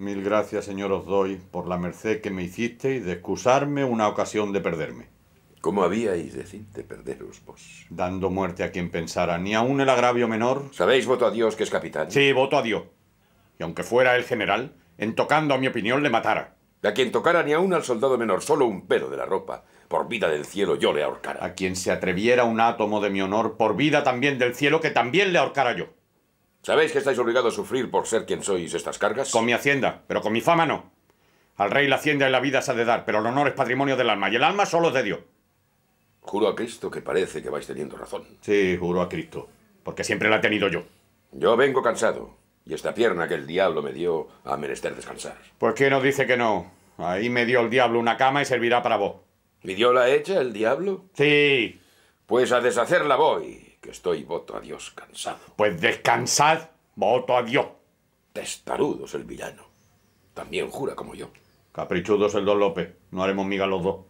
Mil gracias, Señor, os doy por la merced que me hicisteis de excusarme una ocasión de perderme. ¿Cómo habíais de perderos vos? Dando muerte a quien pensara, ni aún el agravio menor. ¿Sabéis voto a Dios que es capitán? Sí, voto a Dios. Y aunque fuera el general, en tocando a mi opinión le matara. a quien tocara ni aún al soldado menor, solo un pelo de la ropa. Por vida del cielo yo le ahorcara. A quien se atreviera un átomo de mi honor, por vida también del cielo, que también le ahorcara yo. ¿Sabéis que estáis obligados a sufrir por ser quien sois estas cargas? Con mi hacienda, pero con mi fama no. Al rey la hacienda y la vida se ha de dar, pero el honor es patrimonio del alma, y el alma solo es de Dios. Juro a Cristo que parece que vais teniendo razón. Sí, juro a Cristo, porque siempre la he tenido yo. Yo vengo cansado, y esta pierna que el diablo me dio a menester descansar. Pues ¿quién os dice que no? Ahí me dio el diablo una cama y servirá para vos. Me dio la hecha el diablo? Sí. Pues a deshacerla voy estoy, voto a Dios, cansado. Pues descansad, voto a Dios. Testarudos el villano. También jura como yo. Caprichudos el don López. No haremos miga los dos.